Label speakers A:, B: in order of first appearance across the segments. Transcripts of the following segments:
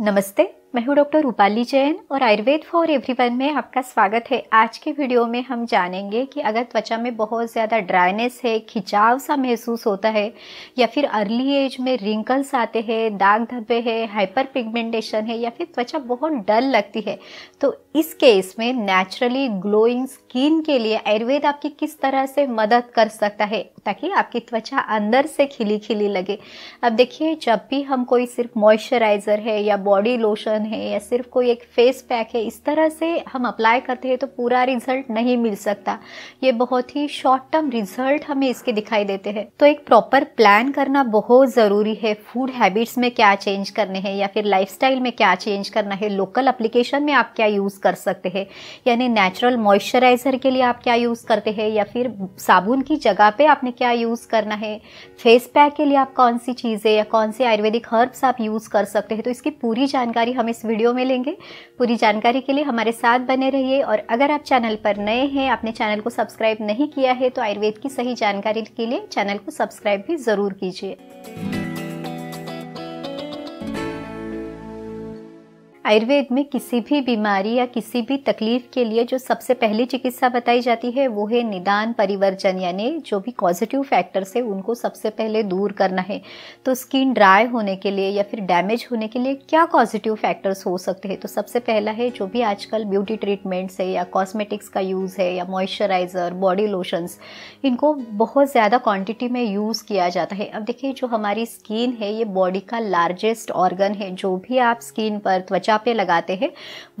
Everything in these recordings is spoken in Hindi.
A: नमस्ते मैं हूँ डॉक्टर रूपाली जैन और आयुर्वेद फॉर एवरीवन में आपका स्वागत है आज के वीडियो में हम जानेंगे कि अगर त्वचा में बहुत ज़्यादा ड्राइनेस है खिंचाव सा महसूस होता है या फिर अर्ली एज में रिंकल्स आते हैं दाग धब्बे हैं हाइपर पिगमेंटेशन है या फिर त्वचा बहुत डल लगती है तो इस केस में नेचुरली ग्लोइंग स्किन के लिए आयुर्वेद आपकी किस तरह से मदद कर सकता है ताकि आपकी त्वचा अंदर से खिली खिली लगे अब देखिए जब भी हम कोई सिर्फ मॉइस्चराइज़र है या बॉडी लोशन लोशन है या सिर्फ कोई एक फेस पैक है इस तरह से हम अप्लाई करते हैं तो पूरा रिजल्ट नहीं मिल सकता ये बहुत ही शॉर्ट टर्म रिजल्ट हमें इसके दिखाई देते हैं तो एक प्रॉपर प्लान करना बहुत ज़रूरी है फूड हैबिट्स में क्या चेंज करने हैं या फिर लाइफ में क्या चेंज करना है लोकल अप्लीकेशन में आप क्या यूज़ कर सकते हैं यानी नेचुरल मॉइस्चराइज़र के लिए आप क्या यूज़ करते हैं या फिर साबुन की जगह पे आपने क्या यूज़ करना है फेस पैक के लिए आप कौन सी चीज़ें या कौन से आयुर्वेदिक हर्ब्स आप यूज़ कर सकते हैं तो इसकी पूरी जानकारी हमें इस वीडियो में लेंगे पूरी जानकारी के लिए हमारे साथ बने रहिए और अगर आप चैनल पर नए हैं आपने चैनल को सब्सक्राइब नहीं किया है तो आयुर्वेद की सही जानकारी के लिए चैनल को सब्सक्राइब भी ज़रूर कीजिए आयुर्वेद में किसी भी बीमारी या किसी भी तकलीफ के लिए जो सबसे पहली चिकित्सा बताई जाती है वो है निदान परिवर्जन यानी जो भी पॉजिटिव फैक्टर्स है उनको सबसे पहले दूर करना है तो स्किन ड्राई होने के लिए या फिर डैमेज होने के लिए क्या पॉजिटिव फैक्टर्स हो सकते हैं तो सबसे पहला है जो भी आजकल ब्यूटी ट्रीटमेंट्स है या कॉस्मेटिक्स का यूज़ है या मॉइस्चराइज़र बॉडी लोशंस इनको बहुत ज़्यादा क्वान्टिटी में यूज़ किया जाता है अब देखिए जो हमारी स्किन है ये बॉडी का लार्जेस्ट ऑर्गन है जो भी आप स्किन पर त्वचा पे लगाते हैं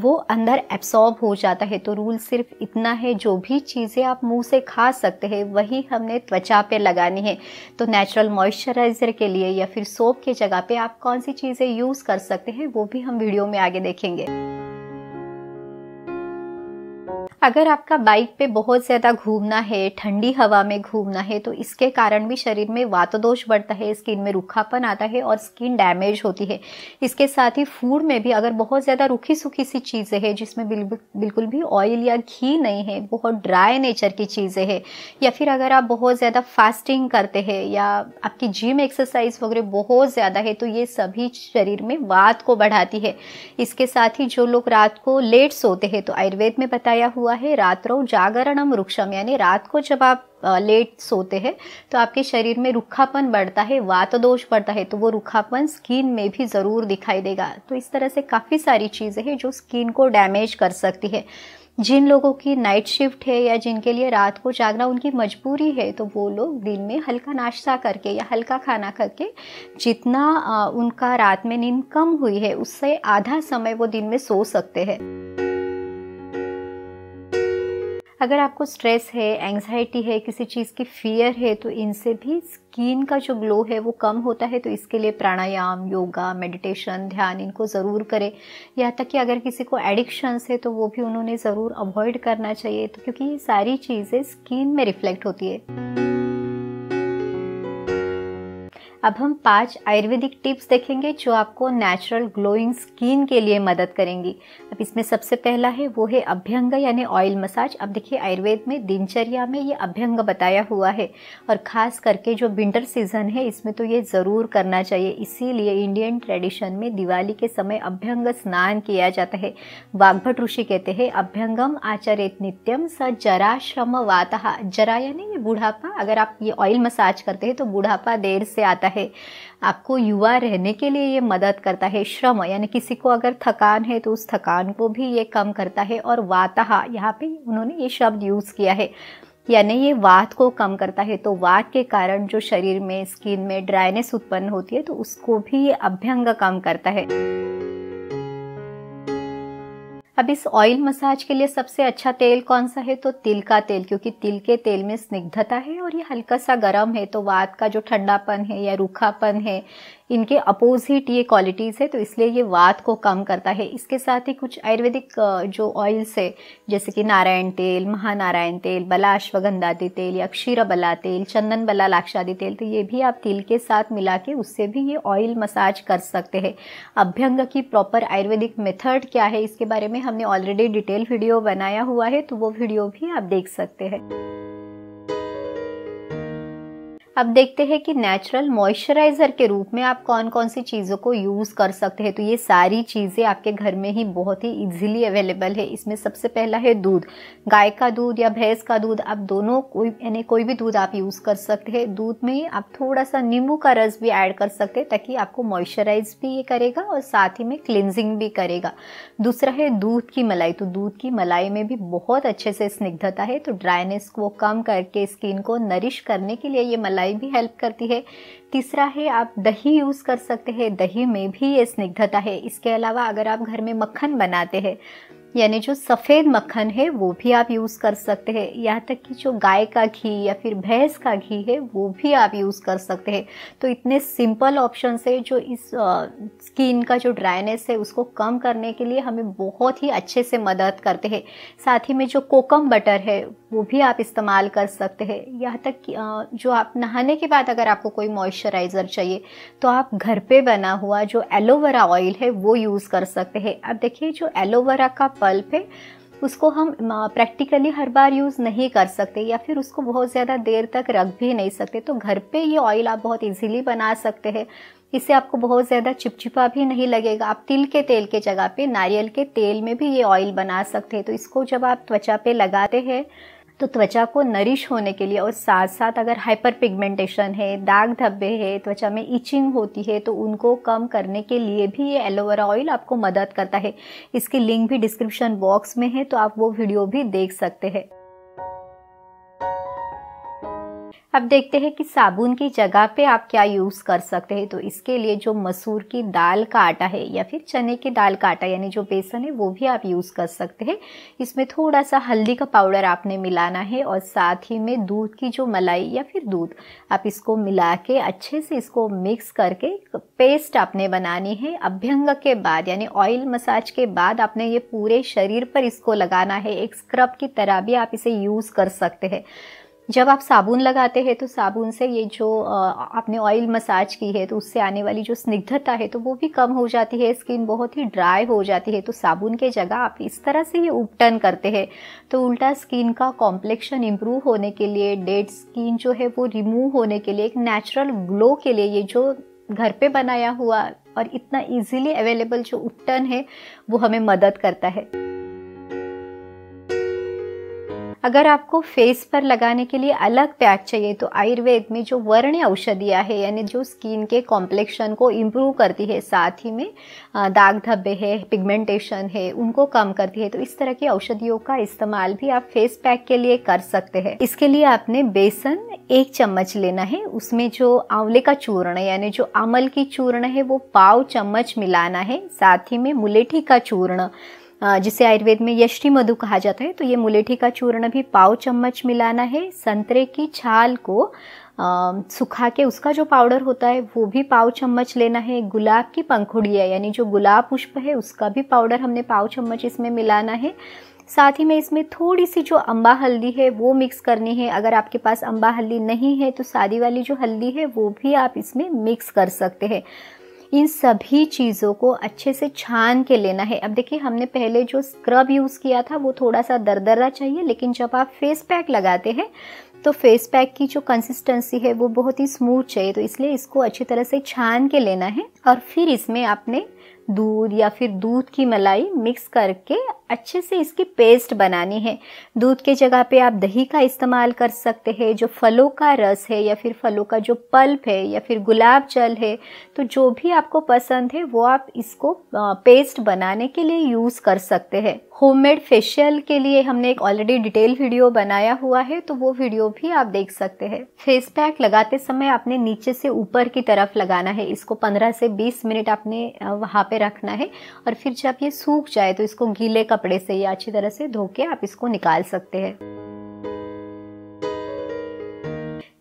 A: वो अंदर एब्सॉर्ब हो जाता है तो रूल सिर्फ इतना है जो भी चीज़ें आप मुंह से खा सकते हैं वही हमने त्वचा पे लगानी है तो नेचुरल मॉइस्चराइज़र के लिए या फिर सोप की जगह पे आप कौन सी चीज़ें यूज़ कर सकते हैं वो भी हम वीडियो में आगे देखेंगे अगर आपका बाइक पे बहुत ज़्यादा घूमना है ठंडी हवा में घूमना है तो इसके कारण भी शरीर में वात दोष बढ़ता है स्किन में रूखापन आता है और स्किन डैमेज होती है इसके साथ ही फूड में भी अगर बहुत ज़्यादा रूखी सूखी सी चीज़ें हैं जिसमें बिल्कुल भी ऑयल या घी नहीं है बहुत ड्राई नेचर की चीज़ें हैं या फिर अगर आप बहुत ज़्यादा फास्टिंग करते हैं या आपकी जिम एक्सरसाइज वगैरह बहुत ज़्यादा है तो ये सभी शरीर में वात को बढ़ाती है इसके साथ ही जो लोग रात को लेट सोते हैं तो आयुर्वेद में बताया हुआ हुआ है रात्रो जागरणम वृक्षम यानी रात को जब आप लेट सोते हैं तो आपके शरीर में रुखापन बढ़ता है वात दोष बढ़ता है तो वो रुखापन स्किन में भी ज़रूर दिखाई देगा तो इस तरह से काफ़ी सारी चीज़ें हैं जो स्किन को डैमेज कर सकती है जिन लोगों की नाइट शिफ्ट है या जिनके लिए रात को जागना उनकी मजबूरी है तो वो लोग दिन में हल्का नाश्ता करके या हल्का खाना करके जितना उनका रात में नींद कम हुई है उससे आधा समय वो दिन में सो सकते हैं अगर आपको स्ट्रेस है एंग्जाइटी है किसी चीज़ की फियर है तो इनसे भी स्किन का जो ग्लो है वो कम होता है तो इसके लिए प्राणायाम योगा मेडिटेशन ध्यान इनको ज़रूर करें यहाँ तक कि अगर किसी को एडिक्शंस है तो वो भी उन्होंने ज़रूर अवॉइड करना चाहिए तो क्योंकि ये सारी चीज़ें स्किन में रिफ्लेक्ट होती है अब हम पांच आयुर्वेदिक टिप्स देखेंगे जो आपको नेचुरल ग्लोइंग स्किन के लिए मदद करेंगी अब इसमें सबसे पहला है वो है अभ्यंग यानी ऑयल मसाज अब देखिए आयुर्वेद में दिनचर्या में ये अभ्यंग बताया हुआ है और ख़ास करके जो विंटर सीजन है इसमें तो ये ज़रूर करना चाहिए इसीलिए इंडियन ट्रेडिशन में दिवाली के समय अभ्यंग स्नान किया जाता है वाघभट ऋषि कहते हैं अभ्यंगम आचरित नित्यम स जराश्रम वाता जरा यानी ये अगर आप ये ऑयल मसाज करते हैं तो बुढ़ापा देर से आता है है आपको युवा रहने के लिए ये मदद करता है श्रम यानी किसी को अगर थकान है तो उस थकान को भी ये कम करता है और वाताहा यहाँ पे उन्होंने ये शब्द यूज़ किया है यानी ये वात को कम करता है तो वात के कारण जो शरीर में स्किन में ड्राइनेस उत्पन्न होती है तो उसको भी ये अभ्यंग कम करता है अब इस ऑयल मसाज के लिए सबसे अच्छा तेल कौन सा है तो तिल का तेल क्योंकि तिल के तेल में स्निग्धता है और ये हल्का सा गर्म है तो वात का जो ठंडापन है या रूखापन है इनके अपोजिट ये क्वालिटीज़ है तो इसलिए ये वात को कम करता है इसके साथ ही कुछ आयुर्वेदिक जो ऑयल्स है जैसे कि नारायण तेल महानारायण तेल बलाश्वगंधादि तेल या क्षीर बला तेल चंदन बला लाक्षादि तेल तो ये भी आप तिल के साथ मिला के उससे भी ये ऑयल मसाज कर सकते हैं अभ्यंग की प्रॉपर आयुर्वेदिक मेथड क्या है इसके बारे में हमने ऑलरेडी डिटेल वीडियो बनाया हुआ है तो वो वीडियो भी आप देख सकते हैं अब देखते हैं कि नेचुरल मॉइस्चराइज़र के रूप में आप कौन कौन सी चीज़ों को यूज़ कर सकते हैं तो ये सारी चीज़ें आपके घर में ही बहुत ही इजीली अवेलेबल है इसमें सबसे पहला है दूध गाय का दूध या भैंस का दूध आप दोनों कोई यानी कोई भी दूध आप यूज़ कर सकते हैं दूध में आप थोड़ा सा नींबू का रस भी ऐड कर सकते हैं ताकि आपको मॉइस्चराइज भी ये करेगा और साथ ही में क्लिनजिंग भी करेगा दूसरा है दूध की मलाई तो दूध की मलाई में भी बहुत अच्छे से स्निग्धता है तो ड्राइनेस को कम करके स्किन को नरिश करने के लिए ये मलाई सप्लाई भी हेल्प करती है तीसरा है आप दही यूज़ कर सकते हैं दही में भी ये स्निग्धता है इसके अलावा अगर आप घर में मक्खन बनाते हैं यानी जो सफ़ेद मक्खन है वो भी आप यूज़ कर सकते हैं यहाँ तक कि जो गाय का घी या फिर भैंस का घी है वो भी आप यूज़ कर सकते हैं तो इतने सिंपल ऑप्शन से जो इस स्किन का जो ड्राइनेस है उसको कम करने के लिए हमें बहुत ही अच्छे से मदद करते हैं साथ ही में जो कोकम बटर है वो भी आप इस्तेमाल कर सकते हैं यहाँ तक कि जो आप नहाने के बाद अगर आपको कोई मॉइस्चर मॉइस्चराइज़र चाहिए तो आप घर पे बना हुआ जो एलोवेरा ऑयल है वो यूज़ कर सकते हैं अब देखिए जो एलोवेरा का पल्प है उसको हम प्रैक्टिकली हर बार यूज़ नहीं कर सकते या फिर उसको बहुत ज़्यादा देर तक रख भी नहीं सकते तो घर पे ये ऑयल आप बहुत इजीली बना सकते हैं इससे आपको बहुत ज़्यादा चिपचिपा भी नहीं लगेगा आप तिल के तेल के जगह पे नारियल के तेल में भी ये ऑयल बना सकते हैं तो इसको जब आप त्वचा पे लगाते हैं तो त्वचा को नरिश होने के लिए और साथ साथ अगर हाइपर पिगमेंटेशन है दाग धब्बे है त्वचा में इचिंग होती है तो उनको कम करने के लिए भी ये एलोवेरा ऑयल आपको मदद करता है इसकी लिंक भी डिस्क्रिप्शन बॉक्स में है तो आप वो वीडियो भी देख सकते हैं अब देखते हैं कि साबुन की जगह पे आप क्या यूज़ कर सकते हैं तो इसके लिए जो मसूर की दाल का आटा है या फिर चने की दाल का आटा यानी जो बेसन है वो भी आप यूज़ कर सकते हैं इसमें थोड़ा सा हल्दी का पाउडर आपने मिलाना है और साथ ही में दूध की जो मलाई या फिर दूध आप इसको मिला के अच्छे से इसको मिक्स करके पेस्ट आपने बनानी है अभ्यंग के बाद यानी ऑयल मसाज के बाद आपने ये पूरे शरीर पर इसको लगाना है एक स्क्रब की तरह भी आप इसे यूज़ कर सकते हैं जब आप साबुन लगाते हैं तो साबुन से ये जो आपने ऑयल मसाज की है तो उससे आने वाली जो स्निग्धता है तो वो भी कम हो जाती है स्किन बहुत ही ड्राई हो जाती है तो साबुन के जगह आप इस तरह से ये उपटन करते हैं तो उल्टा स्किन का कॉम्प्लेक्शन इम्प्रूव होने के लिए डेड स्किन जो है वो रिमूव होने के लिए एक नेचुरल ग्लो के लिए ये जो घर पे बनाया हुआ और इतना इजीली अवेलेबल जो उपटन है वो हमें मदद करता है अगर आपको फेस पर लगाने के लिए अलग पैक चाहिए तो आयुर्वेद में जो वर्ण औषधियाँ है यानी जो स्किन के कॉम्प्लेक्शन को इम्प्रूव करती है साथ ही में दाग धब्बे है पिगमेंटेशन है उनको कम करती है तो इस तरह की औषधियों का इस्तेमाल भी आप फेस पैक के लिए कर सकते हैं इसके लिए आपने बेसन एक चम्मच लेना है उसमें जो आंवले का चूर्ण यानी जो अमल की चूर्ण है वो पाव चम्मच मिलाना है साथ ही में मुलेठी का चूर्ण जिसे आयुर्वेद में यष्टि मधु कहा जाता है तो ये मुलेठी का चूर्ण भी पाव चम्मच मिलाना है संतरे की छाल को सुखा के उसका जो पाउडर होता है वो भी पाव चम्मच लेना है गुलाब की पंखुड़िया यानी जो गुलाब पुष्प है उसका भी पाउडर हमने पाव चम्मच इसमें मिलाना है साथ ही में इसमें थोड़ी सी जो अम्बा हल्दी है वो मिक्स करनी है अगर आपके पास अम्बा हल्दी नहीं है तो सादी वाली जो हल्दी है वो भी आप इसमें मिक्स कर सकते हैं इन सभी चीज़ों को अच्छे से छान के लेना है अब देखिए हमने पहले जो स्क्रब यूज़ किया था वो थोड़ा सा दरदरा चाहिए लेकिन जब आप फेस पैक लगाते हैं तो फेस पैक की जो कंसिस्टेंसी है वो बहुत ही स्मूथ चाहिए तो इसलिए इसको अच्छी तरह से छान के लेना है और फिर इसमें आपने दूध या फिर दूध की मलाई मिक्स करके अच्छे से इसकी पेस्ट बनानी है दूध के जगह पे आप दही का इस्तेमाल कर सकते हैं जो फलों का रस है या फिर फलों का जो पल्प है या फिर गुलाब जल है तो जो भी आपको पसंद है वो आप इसको पेस्ट बनाने के लिए यूज़ कर सकते हैं होममेड फेशियल के लिए हमने एक ऑलरेडी डिटेल वीडियो बनाया हुआ है तो वो वीडियो भी आप देख सकते हैं फेस पैक लगाते समय आपने नीचे से ऊपर की तरफ लगाना है इसको 15 से 20 मिनट आपने वहाँ पे रखना है और फिर जब ये सूख जाए तो इसको गीले कप कपड़े से या अच्छी तरह से धो के आप इसको निकाल सकते हैं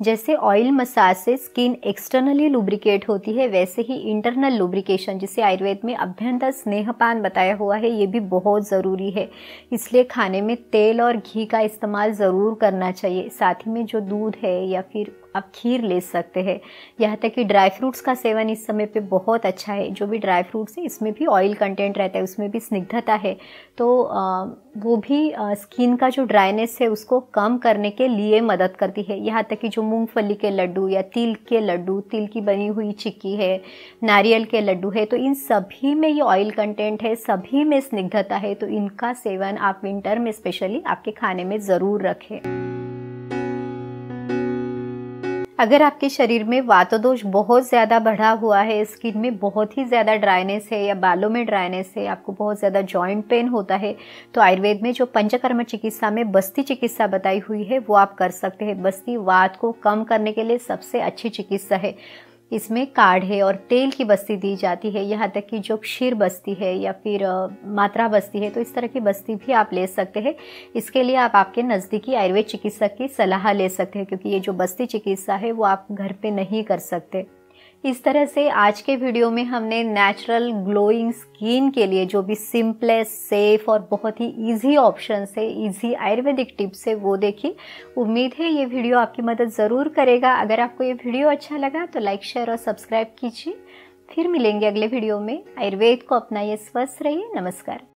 A: जैसे ऑयल मसाज से स्किन एक्सटर्नली लुब्रिकेट होती है वैसे ही इंटरनल लुब्रिकेशन जिसे आयुर्वेद में अभ्यंतर स्नेहपान बताया हुआ है ये भी बहुत ज़रूरी है इसलिए खाने में तेल और घी का इस्तेमाल ज़रूर करना चाहिए साथ ही में जो दूध है या फिर आप खीर ले सकते हैं यहाँ तक कि ड्राई फ्रूट्स का सेवन इस समय पे बहुत अच्छा है जो भी ड्राई फ्रूट्स है इसमें भी ऑयल कंटेंट रहता है उसमें भी स्निग्धता है तो वो भी स्किन का जो ड्राइनेस है उसको कम करने के लिए मदद करती है यहाँ तक कि जो मूंगफली के लड्डू या तिल के लड्डू तिल की बनी हुई चिक्की है नारियल के लड्डू है तो इन सभी में ये ऑयल कंटेंट है सभी में स्निग्धता है तो इनका सेवन आप विंटर में स्पेशली आपके खाने में ज़रूर रखें अगर आपके शरीर में दोष बहुत ज़्यादा बढ़ा हुआ है स्किन में बहुत ही ज़्यादा ड्राइनेस है या बालों में ड्राइनेस है आपको बहुत ज़्यादा जॉइंट पेन होता है तो आयुर्वेद में जो पंचकर्म चिकित्सा में बस्ती चिकित्सा बताई हुई है वो आप कर सकते हैं बस्ती वात को कम करने के लिए सबसे अच्छी चिकित्सा है इसमें काढ़े और तेल की बस्ती दी जाती है यहाँ तक कि जो क्षीर बस्ती है या फिर मात्रा बस्ती है तो इस तरह की बस्ती भी आप ले सकते हैं इसके लिए आप आपके नज़दीकी आयुर्वेद चिकित्सक की सलाह ले सकते हैं क्योंकि ये जो बस्ती चिकित्सा है वो आप घर पे नहीं कर सकते इस तरह से आज के वीडियो में हमने नेचुरल ग्लोइंग स्किन के लिए जो भी सिंपलेस्ट सेफ और बहुत ही इजी ऑप्शन है इजी आयुर्वेदिक टिप्स है वो देखी उम्मीद है ये वीडियो आपकी मदद ज़रूर करेगा अगर आपको ये वीडियो अच्छा लगा तो लाइक शेयर और सब्सक्राइब कीजिए फिर मिलेंगे अगले वीडियो में आयुर्वेद को अपनाइए स्वस्थ रहिए नमस्कार